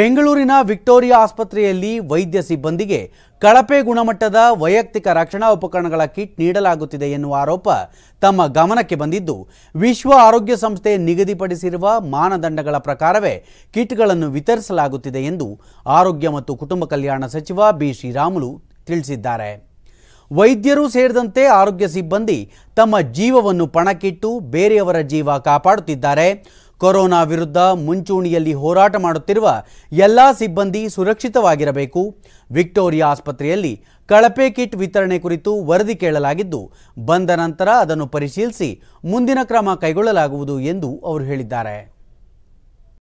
ಬೆಂಗಳೂರಿನ ವಿಕ್ಟೋರಿಯಾ ಆಸ್ಪತ್ರೆಯಲ್ಲಿ ವೈದ್ಯ ಸಿಬ್ಬಂದಿಗೆ ಕಳಪೆ ಗುಣಮಟ್ಟದ ವೈಯಕ್ತಿಕ ರಕ್ಷಣಾ ಉಪಕರಣಗಳ ಕಿಟ್ ನೀಡಲಾಗುತ್ತಿದೆ ಎನ್ನುವ ಆರೋಪ ತಮ್ಮ ಗಮನಕ್ಕೆ ಬಂದಿದ್ದು ವಿಶ್ವ ಆರೋಗ್ಯ ಸಂಸ್ಥೆ ನಿಗದಿಪಡಿಸಿರುವ ಮಾನದಂಡಗಳ ಪ್ರಕಾರವೇ ಕಿಟ್ಗಳನ್ನು ವಿತರಿಸಲಾಗುತ್ತಿದೆ ಎಂದು ಆರೋಗ್ಯ ಮತ್ತು ಕುಟುಂಬ ಕಲ್ಯಾಣ ಸಚಿವ ಬಿ ಶ್ರೀರಾಮುಲು ತಿಳಿಸಿದ್ದಾರೆ ವೈದ್ಯರು ಸೇರಿದಂತೆ ಆರೋಗ್ಯ ಸಿಬ್ಬಂದಿ ತಮ್ಮ ಜೀವವನ್ನು ಪಣಕ್ಕಿಟ್ಟು ಬೇರೆಯವರ ಜೀವ ಕಾಪಾಡುತ್ತಿದ್ದಾರೆ ಕೊರೋನಾ ವಿರುದ್ಧ ಮುಂಚೂಣಿಯಲ್ಲಿ ಹೋರಾಟ ಮಾಡುತ್ತಿರುವ ಎಲ್ಲ ಸಿಬ್ಬಂದಿ ಸುರಕ್ಷಿತವಾಗಿರಬೇಕು ವಿಕ್ಟೋರಿಯಾ ಆಸ್ಪತ್ರೆಯಲ್ಲಿ ಕಳಪೆ ಕಿಟ್ ವಿತರಣೆ ಕುರಿತು ವರದಿ ಕೇಳಲಾಗಿದ್ದು ಬಂದ ನಂತರ ಅದನ್ನು ಪರಿಶೀಲಿಸಿ ಮುಂದಿನ ಕ್ರಮ ಕೈಗೊಳ್ಳಲಾಗುವುದು ಎಂದು ಅವರು ಹೇಳಿದ್ದಾರೆ